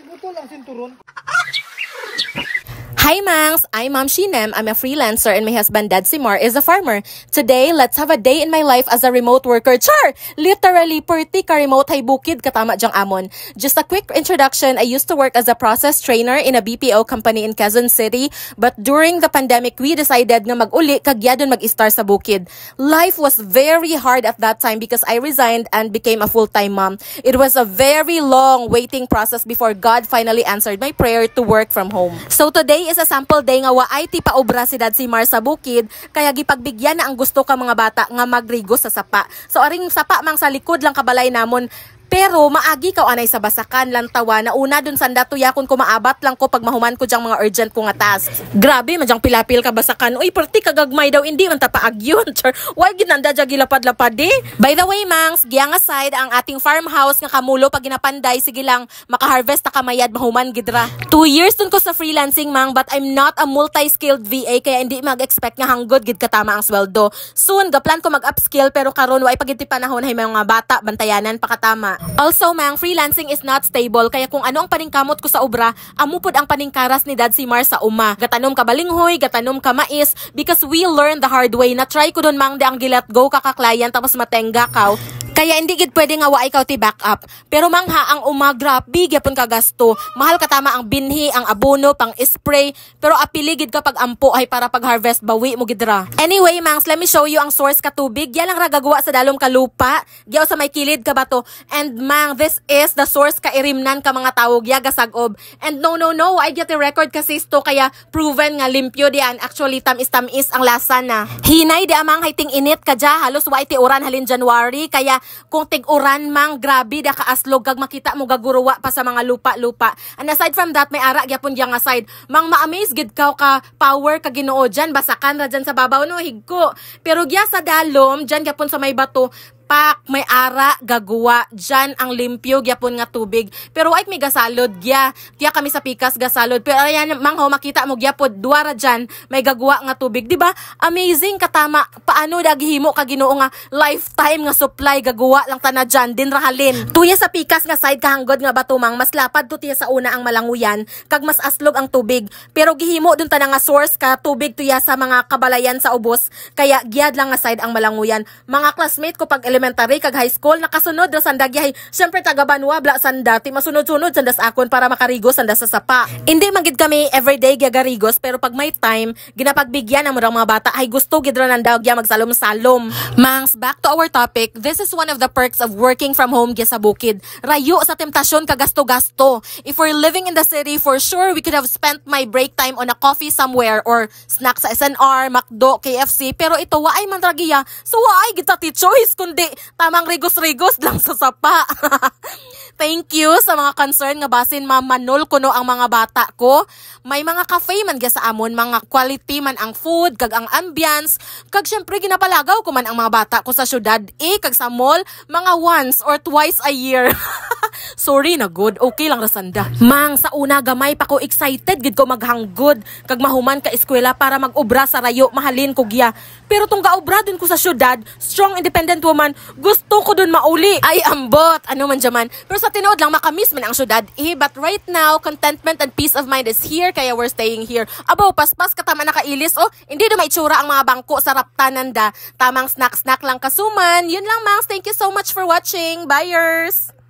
buto lang sinturon. Hi Mangs, I'm Mom Shinem. I'm a freelancer and my husband Dad Simar is a farmer. Today, let's have a day in my life as a remote worker. Char! Literally, perti ka remote hay bukid katama jang amon. Just a quick introduction, I used to work as a process trainer in a BPO company in Quezon City, but during the pandemic, we decided nga mag-uli kagyadon mag-star sa bukid. Life was very hard at that time because I resigned and became a full-time mom. It was a very long waiting process before God finally answered my prayer to work from home. So today niya sa sample day nga waay ti paobra si dad si Mar sa bukid kaya gipagbigyan na ang gusto ka mga bata nga magrigo sa sapa. So aring sapa mang sa likod lang kabalay namon pero maagi ka anay sa basakan lang tawa na una dun sanda tuyakon ko maabat lang ko pag mahuman ko dyang mga urgent ko nga task. Grabe man dyang pilapil ka basakan. Uy perti kagagmay daw hindi man tapaag yun. Char, why ginanda dya gilapad-lapad eh? By the way mangs, giyang aside ang ating farmhouse nga kamulo pag ginapanday sige lang makaharvest ta kamayad mahuman gidra. Two years dun ko sa freelancing mang but I'm not a multi-skilled VA kaya hindi mag-expect nga hanggod gid katama ang sweldo. Soon ga-plan ko mag-upskill pero karon wa ipagiti panahon hay mga bata bantayanan pakatama. Also, mang, freelancing is not stable kaya kung ano ang paningkamot ko sa obra, amupod ang paningkaras ni Dad si Mar sa uma. Gatanom ka balinghoy, gatanom ka mais because we learn the hard way na try ko don mang de ang gilat go kaka client tapos matenga kaw. Kaya hindi gid pwede nga wa ikaw ti backup. Pero mangha ang umagrap, bigyapon ka gasto. Mahal ka tama ang binhi, ang abono, pang spray. Pero apiligid ka pag ampo ay para pag harvest bawi mo gidra. Anyway, mangs, let me show you ang source ka tubig. Yan ang ragagawa sa dalom ka lupa. Giyaw sa may kilid ka ba to? And mang, this is the source ka irimnan ka mga tawog ya gasagob. And no no no, I get a record kasi sto kaya proven nga limpyo diyan. Actually tam is tam is ang lasa na. Hinay di amang hiting init ka ja, halos white iti oran halin January kaya kung tig-uran mang grabe da kaaslog kag makita mo gaguruwa pa sa mga lupa-lupa. And aside from that, may ara gyapon diyang aside. Mang ma-amaze gid kaw ka power ka Ginoo diyan basakan ra diyan sa babaw no higko. Pero gya sa dalom diyan gyapon sa may bato pak may ara gagawa dyan ang limpyo gyapon nga tubig pero ay may gasalod gya tiya kami sa pikas gasalod pero ayan mangho makita mo gyapod duwara dyan may gagawa nga tubig di ba amazing katama paano daghimo ka Ginoo nga lifetime nga supply gagawa lang tanan na dyan din rahalin tuya sa pikas nga side kahanggod nga batumang mas lapad to tiya sa una ang malanguyan kag mas aslog ang tubig pero gihimo dun ta nga source ka tubig tuya sa mga kabalayan sa ubos kaya gyad lang nga side ang malanguyan mga classmate ko pag elementary kag high school nakasunod ra sanda gyahay syempre taga Banwa bla sanda masunod-sunod sandas akon para makarigos sandas sa sapa. Indi magid kami everyday gagarigos pero pag may time ginapagbigyan ang murang mga bata ay gusto gid ra nang dagya magsalom-salom. Mangs, back to our topic. This is one of the perks of working from home gya sa bukid. Rayo sa temptasyon kag gasto gasto If we're living in the city, for sure we could have spent my break time on a coffee somewhere or snack sa SNR, McDo, KFC. Pero ito, waay man ragiya. So waay gita ti choice kundi tamang rigus-rigus lang sa sapa. Thank you sa mga concern nga basin Ma'am Manol kuno ang mga bata ko. May mga cafe man gya sa amon, mga quality man ang food, kag ang ambience, kag syempre ginapalagaw ko man ang mga bata ko sa syudad. Eh, kag sa mall, mga once or twice a year. Sorry na good, okay lang rasanda. Mang, sa una gamay pa ko excited gid ko maghanggod kag mahuman ka eskwela para magobra sa rayo mahalin ko giya. Pero tong gaobra din ko sa syudad, strong independent woman, gusto ko dun mauli. Ay ambot, ano man jaman. Pero sa tinuod lang makamiss man ang syudad. Eh, but right now, contentment and peace of mind is here kaya we're staying here. Abaw, paspas katama na kailis oh. Hindi do maitsura ang mga bangko sa raptanan da. Tamang snack-snack lang kasuman. Yun lang, mang, Thank you so much for watching. Buyers!